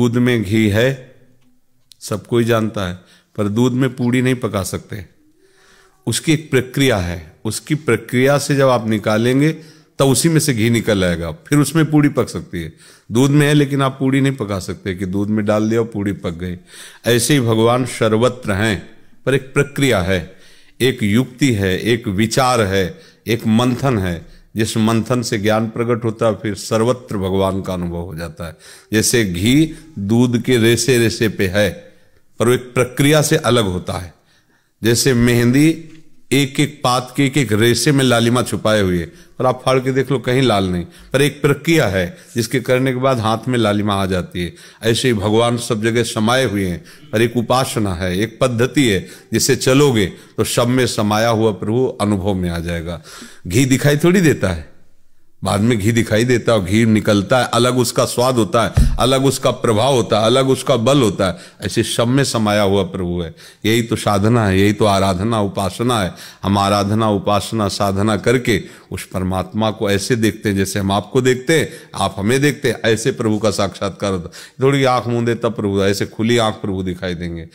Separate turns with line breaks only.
दूध में घी है सब कोई जानता है पर दूध में पूड़ी नहीं पका सकते उसकी एक प्रक्रिया है उसकी प्रक्रिया से जब आप निकालेंगे तब उसी में से घी निकल आएगा फिर उसमें पूड़ी पक सकती है दूध में है लेकिन आप पूड़ी नहीं पका सकते कि दूध में डाल दिया और पूड़ी पक गई ऐसे ही भगवान सर्वत्र हैं पर एक प्रक्रिया है एक युक्ति है एक विचार है एक मंथन है जिस मंथन से ज्ञान प्रकट होता है फिर सर्वत्र भगवान का अनुभव हो जाता है जैसे घी दूध के रेसे रेसे पे है पर एक प्रक्रिया से अलग होता है जैसे मेहंदी एक एक पात के एक एक रेशे में लालिमा छुपाए हुए और आप फाड़ के देख लो कहीं लाल नहीं पर एक प्रक्रिया है जिसके करने के बाद हाथ में लालिमा आ जाती है ऐसे ही भगवान सब जगह समाये हुए हैं पर एक उपासना है एक पद्धति है जिसे चलोगे तो सब में समाया हुआ प्रभु अनुभव में आ जाएगा घी दिखाई थोड़ी देता है बाद में घी दिखाई देता है घी निकलता है अलग उसका स्वाद होता है अलग उसका प्रभाव होता है अलग उसका बल होता है ऐसे सब में समाया हुआ प्रभु है यही तो साधना है यही तो आराधना उपासना है हम आराधना उपासना साधना करके उस परमात्मा को ऐसे देखते हैं जैसे हम आपको देखते हैं आप हमें देखते हैं ऐसे प्रभु का साक्षात्कार होता थोड़ी आँख मूंदे तब प्रभु ऐसे खुली आँख प्रभु दिखाई देंगे